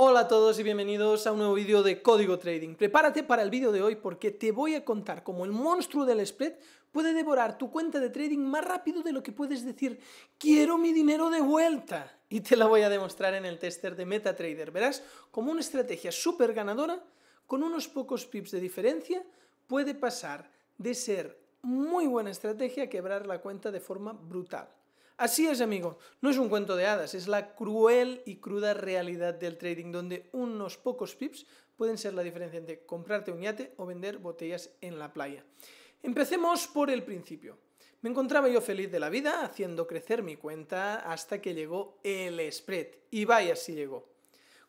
Hola a todos y bienvenidos a un nuevo vídeo de Código Trading. Prepárate para el vídeo de hoy porque te voy a contar cómo el monstruo del spread puede devorar tu cuenta de trading más rápido de lo que puedes decir quiero mi dinero de vuelta. Y te la voy a demostrar en el tester de MetaTrader. Verás como una estrategia súper ganadora con unos pocos pips de diferencia puede pasar de ser muy buena estrategia a quebrar la cuenta de forma brutal. Así es, amigo, no es un cuento de hadas, es la cruel y cruda realidad del trading, donde unos pocos pips pueden ser la diferencia entre comprarte un yate o vender botellas en la playa. Empecemos por el principio. Me encontraba yo feliz de la vida haciendo crecer mi cuenta hasta que llegó el spread. Y vaya si llegó.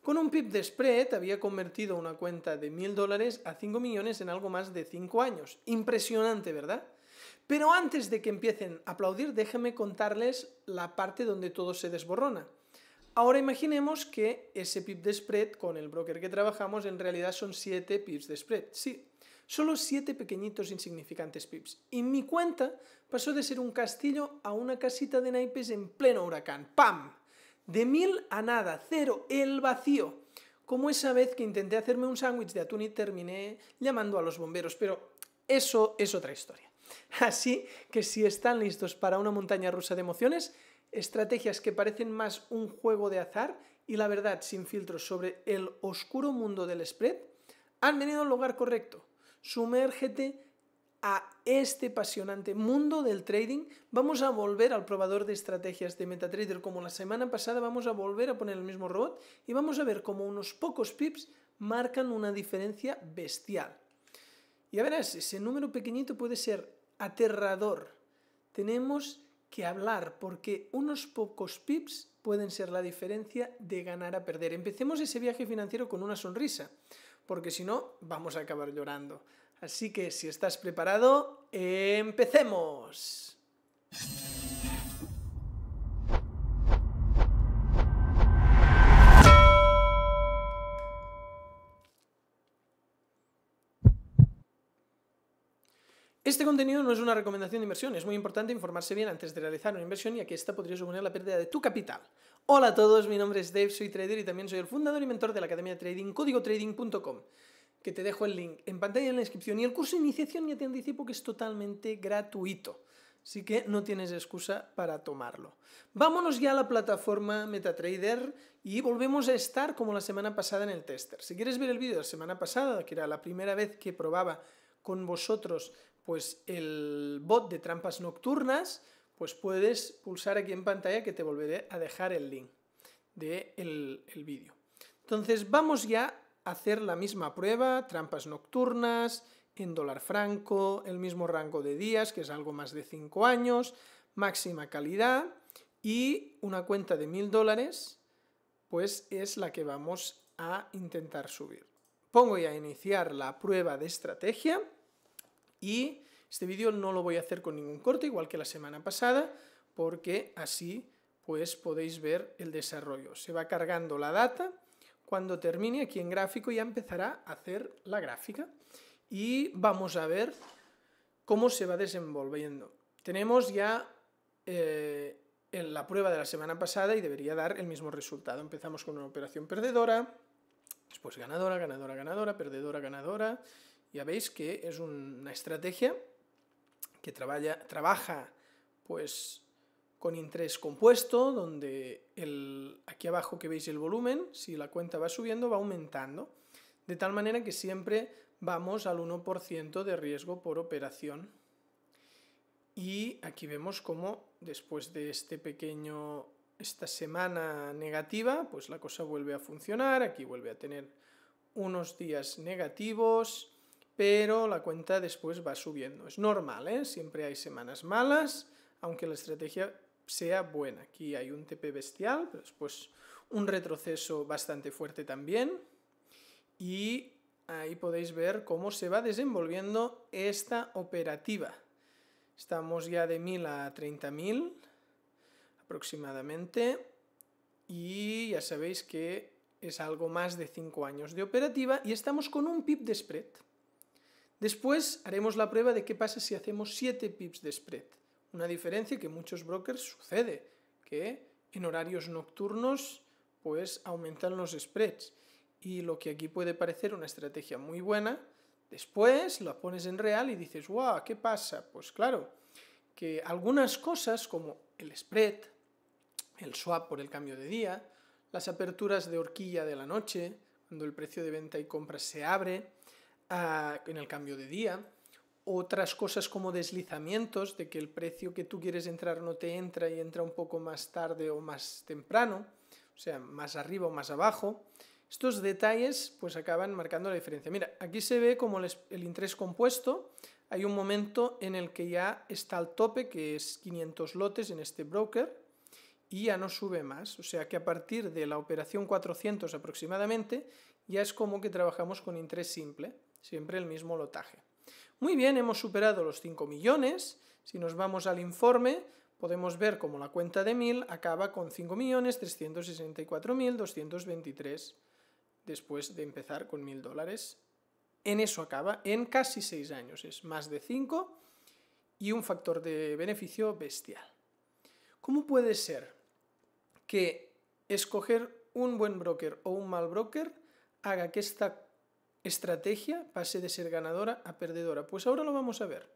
Con un pip de spread había convertido una cuenta de mil dólares a 5 millones en algo más de 5 años. Impresionante, ¿verdad? Pero antes de que empiecen a aplaudir, déjenme contarles la parte donde todo se desborrona. Ahora imaginemos que ese pip de spread con el broker que trabajamos en realidad son 7 pips de spread. Sí, solo 7 pequeñitos insignificantes pips. Y mi cuenta pasó de ser un castillo a una casita de naipes en pleno huracán. ¡Pam! De mil a nada, cero, el vacío. Como esa vez que intenté hacerme un sándwich de atún y terminé llamando a los bomberos, pero eso es otra historia. Así que si están listos para una montaña rusa de emociones, estrategias que parecen más un juego de azar y la verdad sin filtros sobre el oscuro mundo del spread, han venido al lugar correcto. Sumérgete a este apasionante mundo del trading, vamos a volver al probador de estrategias de MetaTrader como la semana pasada, vamos a volver a poner el mismo robot y vamos a ver cómo unos pocos pips marcan una diferencia bestial. Y a verás, ese número pequeñito puede ser aterrador. Tenemos que hablar porque unos pocos pips pueden ser la diferencia de ganar a perder. Empecemos ese viaje financiero con una sonrisa, porque si no, vamos a acabar llorando. Así que si estás preparado, empecemos. Este contenido no es una recomendación de inversión, es muy importante informarse bien antes de realizar una inversión ya que esta podría suponer la pérdida de tu capital. Hola a todos, mi nombre es Dave, soy trader y también soy el fundador y mentor de la Academia de Trading, códigotrading.com, que te dejo el link en pantalla en la descripción y el curso de iniciación ya te anticipo que es totalmente gratuito. Así que no tienes excusa para tomarlo. Vámonos ya a la plataforma MetaTrader y volvemos a estar como la semana pasada en el tester. Si quieres ver el vídeo de la semana pasada, que era la primera vez que probaba con vosotros pues el bot de trampas nocturnas, pues puedes pulsar aquí en pantalla que te volveré a dejar el link del de el vídeo. Entonces vamos ya a hacer la misma prueba, trampas nocturnas, en dólar franco, el mismo rango de días, que es algo más de 5 años, máxima calidad y una cuenta de 1000 dólares, pues es la que vamos a intentar subir. Pongo ya a iniciar la prueba de estrategia. Y este vídeo no lo voy a hacer con ningún corte, igual que la semana pasada, porque así pues podéis ver el desarrollo. Se va cargando la data, cuando termine aquí en gráfico ya empezará a hacer la gráfica y vamos a ver cómo se va desenvolviendo. Tenemos ya eh, en la prueba de la semana pasada y debería dar el mismo resultado. Empezamos con una operación perdedora, después ganadora, ganadora, ganadora, perdedora, ganadora, ya veis que es una estrategia que trabaja, trabaja pues con interés compuesto, donde el, aquí abajo que veis el volumen, si la cuenta va subiendo, va aumentando, de tal manera que siempre vamos al 1% de riesgo por operación. Y aquí vemos cómo después de este pequeño, esta semana negativa, pues la cosa vuelve a funcionar, aquí vuelve a tener unos días negativos, pero la cuenta después va subiendo. Es normal, ¿eh? siempre hay semanas malas, aunque la estrategia sea buena. Aquí hay un TP bestial, pero después un retroceso bastante fuerte también. Y ahí podéis ver cómo se va desenvolviendo esta operativa. Estamos ya de 1000 a 30.000 aproximadamente y ya sabéis que es algo más de 5 años de operativa y estamos con un PIB de spread. Después haremos la prueba de qué pasa si hacemos 7 pips de spread, una diferencia que muchos brokers sucede, que en horarios nocturnos pues aumentan los spreads y lo que aquí puede parecer una estrategia muy buena, después la pones en real y dices, guau, wow, ¿qué pasa? Pues claro, que algunas cosas como el spread, el swap por el cambio de día, las aperturas de horquilla de la noche, cuando el precio de venta y compra se abre, en el cambio de día, otras cosas como deslizamientos, de que el precio que tú quieres entrar no te entra y entra un poco más tarde o más temprano, o sea, más arriba o más abajo. Estos detalles pues acaban marcando la diferencia. Mira, aquí se ve como el interés compuesto, hay un momento en el que ya está al tope, que es 500 lotes en este broker, y ya no sube más. O sea que a partir de la operación 400 aproximadamente, ya es como que trabajamos con interés simple siempre el mismo lotaje. Muy bien, hemos superado los 5 millones. Si nos vamos al informe, podemos ver cómo la cuenta de 1000 acaba con 5.364.223 después de empezar con 1000 dólares. En eso acaba, en casi 6 años, es más de 5 y un factor de beneficio bestial. ¿Cómo puede ser que escoger un buen broker o un mal broker haga que esta estrategia pase de ser ganadora a perdedora. Pues ahora lo vamos a ver.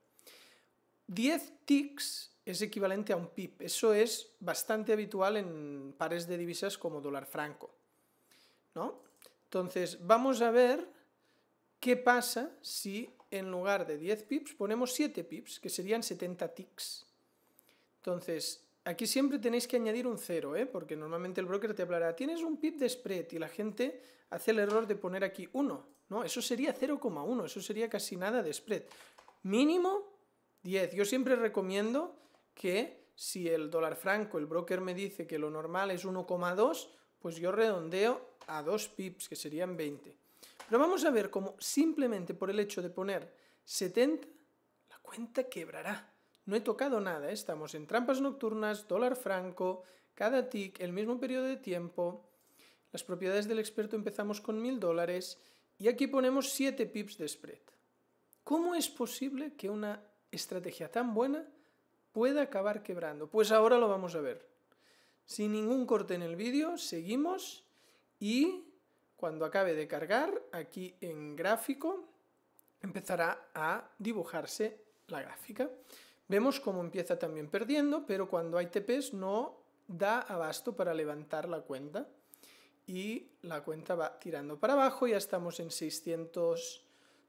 10 ticks es equivalente a un pip. Eso es bastante habitual en pares de divisas como dólar franco. ¿no? Entonces, vamos a ver qué pasa si en lugar de 10 pips ponemos 7 pips, que serían 70 ticks. Entonces, aquí siempre tenéis que añadir un cero, ¿eh? porque normalmente el broker te hablará, tienes un pip de spread y la gente hace el error de poner aquí 1 eso sería 0,1, eso sería casi nada de spread. Mínimo 10. Yo siempre recomiendo que si el dólar franco, el broker me dice que lo normal es 1,2, pues yo redondeo a 2 pips, que serían 20. Pero vamos a ver cómo simplemente por el hecho de poner 70, la cuenta quebrará. No he tocado nada, ¿eh? estamos en trampas nocturnas, dólar franco, cada tick, el mismo periodo de tiempo. Las propiedades del experto empezamos con 1000 dólares y aquí ponemos 7 pips de spread. ¿Cómo es posible que una estrategia tan buena pueda acabar quebrando? Pues ahora lo vamos a ver. Sin ningún corte en el vídeo, seguimos y cuando acabe de cargar, aquí en gráfico, empezará a dibujarse la gráfica. Vemos cómo empieza también perdiendo, pero cuando hay TPs no da abasto para levantar la cuenta y la cuenta va tirando para abajo, ya estamos en 600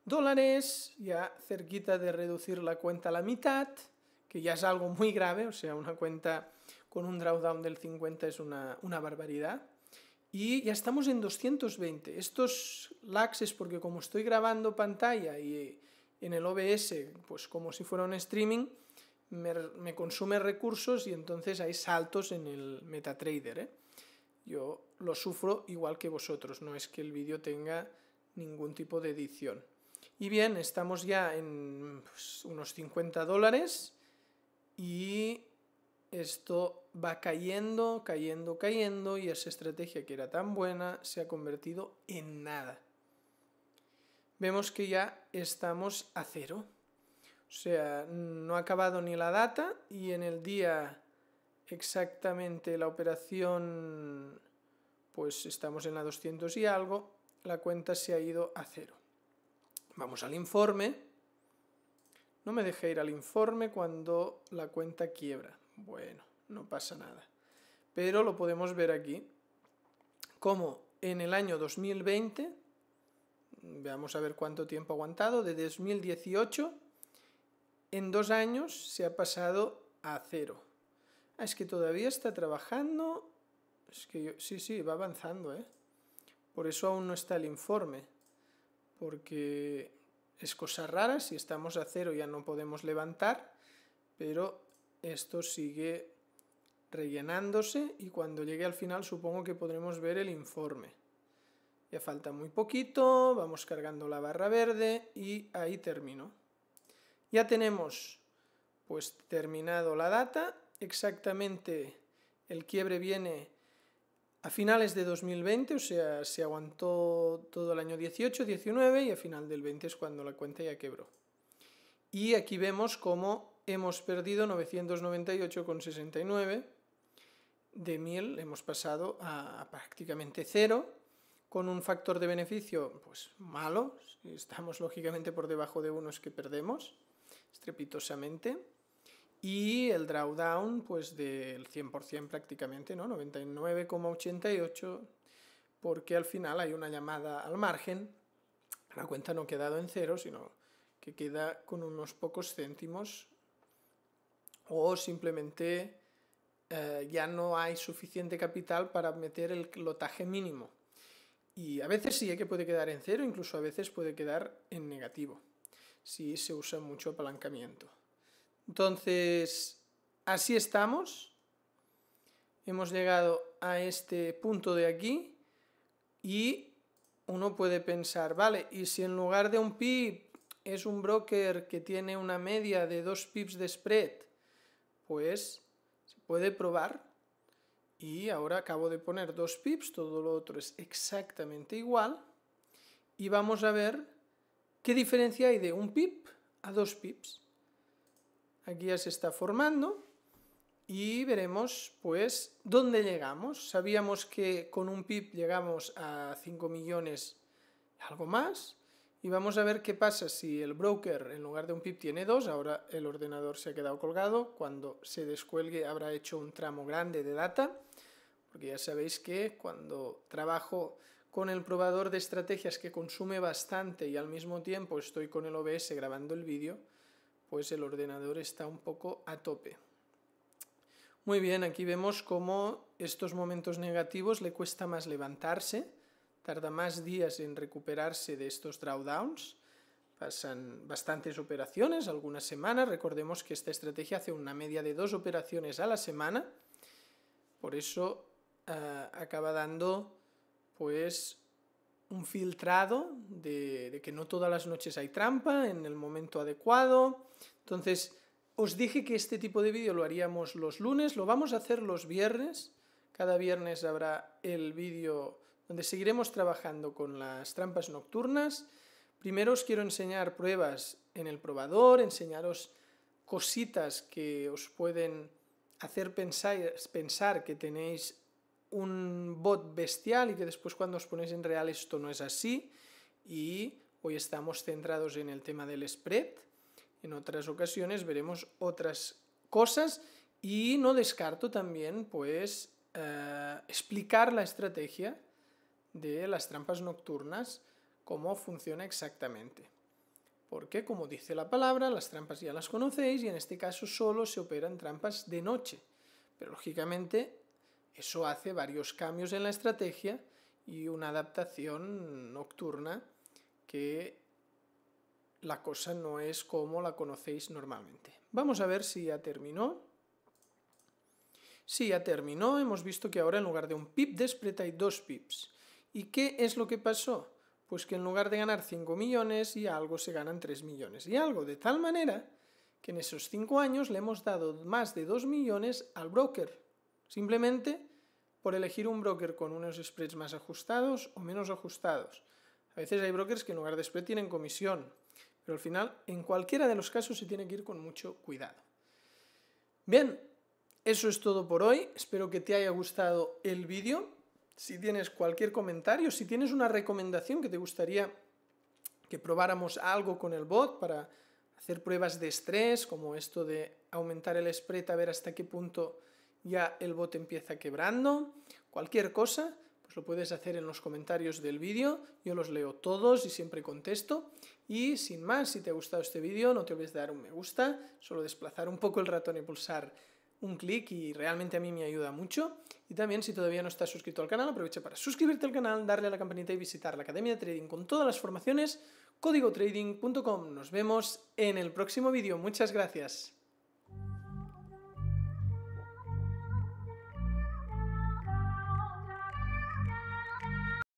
dólares, ya cerquita de reducir la cuenta a la mitad, que ya es algo muy grave, o sea, una cuenta con un drawdown del 50 es una, barbaridad. Y ya estamos en 220. Estos lags es porque como estoy grabando pantalla y en el OBS, pues como si fuera un streaming, me, me consume recursos y entonces hay saltos en el MetaTrader, ¿eh? Yo lo sufro igual que vosotros, no es que el vídeo tenga ningún tipo de edición. Y bien, estamos ya en pues, unos 50 dólares y esto va cayendo, cayendo, cayendo y esa estrategia que era tan buena se ha convertido en nada. Vemos que ya estamos a cero. O sea, no ha acabado ni la data y en el día exactamente la operación, pues estamos en la 200 y algo, la cuenta se ha ido a cero. Vamos al informe. No me dejé ir al informe cuando la cuenta quiebra. Bueno, no pasa nada. Pero lo podemos ver aquí, como en el año 2020, veamos a ver cuánto tiempo ha aguantado, de 2018, en dos años se ha pasado a cero Ah, es que todavía está trabajando. Es que sí, sí, va avanzando, ¿eh? Por eso aún no está el informe. Porque es cosa rara, si estamos a cero ya no podemos levantar, pero esto sigue rellenándose y cuando llegue al final supongo que podremos ver el informe. Ya falta muy poquito, vamos cargando la barra verde y ahí termino. Ya tenemos pues terminado la data exactamente el quiebre viene a finales de 2020, o sea, se aguantó todo el año 18, 19 y a final del 20 es cuando la cuenta ya quebró. Y aquí vemos cómo hemos perdido 998,69 de 1000, hemos pasado a, prácticamente cero, con un factor de beneficio pues malo, estamos lógicamente por debajo de unos que perdemos estrepitosamente y el drawdown pues del 100% prácticamente, ¿no? 99,88 porque al final hay una llamada al margen, la cuenta no ha quedado en cero, sino que queda con unos pocos céntimos o simplemente eh, ya no hay suficiente capital para meter el lotaje mínimo. Y a veces sí eh, que puede quedar en cero, incluso a veces puede quedar en negativo, si se usa mucho apalancamiento. Entonces, así estamos. Hemos llegado a este punto de aquí y uno puede pensar, vale, y si en lugar de un pip es un broker que tiene una media de dos pips de spread, pues se puede probar. Y ahora acabo de poner dos pips, todo lo otro es exactamente igual. Y vamos a ver qué diferencia hay de un pip a dos pips. Aquí ya se está formando y veremos pues dónde llegamos. Sabíamos que con un PIB llegamos a 5 millones algo más y vamos a ver qué pasa si el broker en lugar de un PIB tiene 2, ahora el ordenador se ha quedado colgado, cuando se descuelgue habrá hecho un tramo grande de data, porque ya sabéis que cuando trabajo con el probador de estrategias que consume bastante y al mismo tiempo estoy con el OBS grabando el vídeo, pues el ordenador está un poco a tope. Muy bien, aquí vemos cómo estos momentos negativos le cuesta más levantarse, tarda más días en recuperarse de estos drawdowns, pasan bastantes operaciones, algunas semanas, recordemos que esta estrategia hace una media de dos operaciones a la semana, por eso ah, acaba dando pues un filtrado de, que no todas las noches hay trampa en el momento adecuado. Entonces, os dije que este tipo de vídeo lo haríamos los lunes, lo vamos a hacer los viernes. Cada viernes habrá el vídeo donde seguiremos trabajando con las trampas nocturnas. Primero os quiero enseñar pruebas en el probador, enseñaros cositas que os pueden hacer pensar que tenéis un bot bestial y que después cuando os ponéis en real esto no es así. Y hoy estamos centrados en el tema del spread. En otras ocasiones veremos otras cosas y no descarto también pues eh, explicar la estrategia de las trampas nocturnas, cómo funciona exactamente. Porque, como dice la palabra, las trampas ya las conocéis y en este caso solo se operan trampas de noche. Pero lógicamente eso hace varios cambios en la estrategia y una adaptación nocturna que la cosa no es como la conocéis normalmente. Vamos a ver si ya terminó. Si ya terminó, hemos visto que ahora en lugar de un pip de hay dos pips. ¿Y qué es lo que pasó? Pues que en lugar de ganar 5 millones y algo se ganan 3 millones y algo, de tal manera que en esos 5 años le hemos dado más de 2 millones al broker Simplemente por elegir un broker con unos spreads más ajustados o menos ajustados. A veces hay brokers que en lugar de spread tienen comisión, pero al final en cualquiera de los casos se tiene que ir con mucho cuidado. Bien, eso es todo por hoy. Espero que te haya gustado el vídeo. Si tienes cualquier comentario, si tienes una recomendación que te gustaría que probáramos algo con el bot para hacer pruebas de estrés, como esto de aumentar el spread a ver hasta qué punto ya el bote empieza quebrando, cualquier cosa, pues lo puedes hacer en los comentarios del vídeo, yo los leo todos y siempre contesto. Y sin más, si te ha gustado este vídeo, no te olvides de dar un me gusta, solo desplazar un poco el ratón y pulsar un clic y realmente a mí me ayuda mucho. Y también si todavía no estás suscrito al canal, aprovecha para suscribirte al canal, darle a la campanita y visitar la Academia de Trading con todas las formaciones, códigotrading.com. Nos vemos en el próximo vídeo. Muchas gracias.